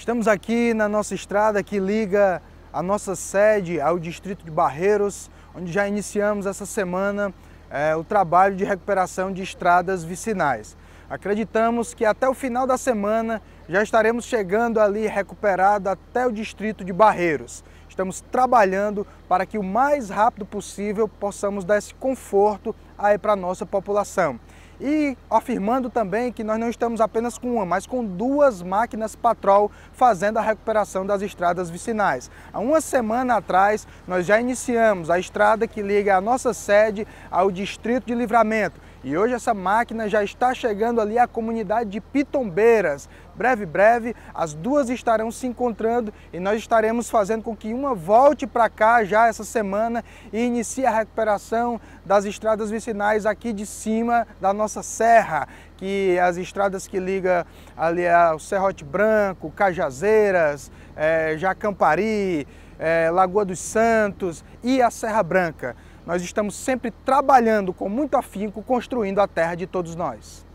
Estamos aqui na nossa estrada que liga a nossa sede ao distrito de Barreiros, onde já iniciamos essa semana é, o trabalho de recuperação de estradas vicinais. Acreditamos que até o final da semana já estaremos chegando ali recuperado até o distrito de Barreiros estamos trabalhando para que o mais rápido possível possamos dar esse conforto aí para a nossa população. E afirmando também que nós não estamos apenas com uma, mas com duas máquinas patrol fazendo a recuperação das estradas vicinais. Há uma semana atrás, nós já iniciamos a estrada que liga a nossa sede ao Distrito de Livramento e hoje essa máquina já está chegando ali à comunidade de Pitombeiras. Breve, breve, as duas estarão se encontrando e nós estaremos fazendo com que uma volte para cá já essa semana e inicie a recuperação das estradas vicinais aqui de cima da nossa serra, que as estradas que ligam ali ao Serrote Branco, Cajazeiras, é, Jacampari, é, Lagoa dos Santos e a Serra Branca. Nós estamos sempre trabalhando com muito afinco, construindo a terra de todos nós.